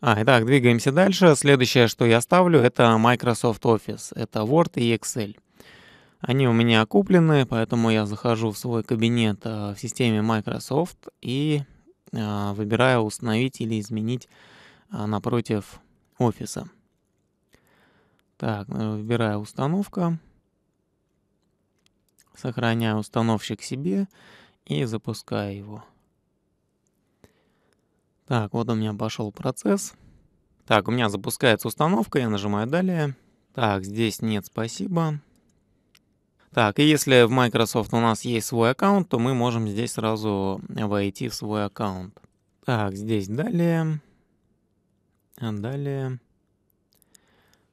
А, итак, двигаемся дальше. Следующее, что я ставлю, это Microsoft Office. Это Word и Excel. Они у меня куплены, поэтому я захожу в свой кабинет э, в системе Microsoft и э, выбираю «Установить или изменить» э, напротив офиса. Так, выбираю «Установка», сохраняю установщик себе и запускаю его. Так, вот у меня пошел процесс. Так, у меня запускается установка, я нажимаю «Далее». Так, здесь нет «Спасибо». Так, и если в Microsoft у нас есть свой аккаунт, то мы можем здесь сразу войти в свой аккаунт. Так, здесь «Далее». Далее.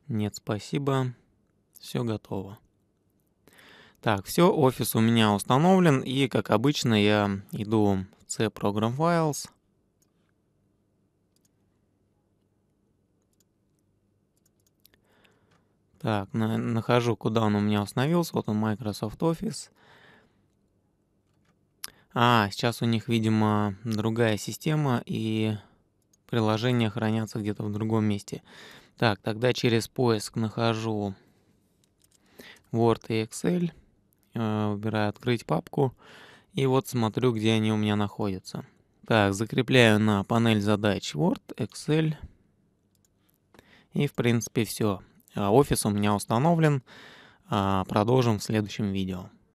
Нет, спасибо. Все готово. Так, все, офис у меня установлен. И, как обычно, я иду в C Program Files. Так, на, нахожу, куда он у меня установился. Вот он, Microsoft Office. А, сейчас у них, видимо, другая система, и приложения хранятся где-то в другом месте. Так, тогда через поиск нахожу Word и Excel, э, выбираю «Открыть папку», и вот смотрю, где они у меня находятся. Так, закрепляю на панель задач Word, Excel, и, в принципе, все. А, офис у меня установлен. А, продолжим в следующем видео.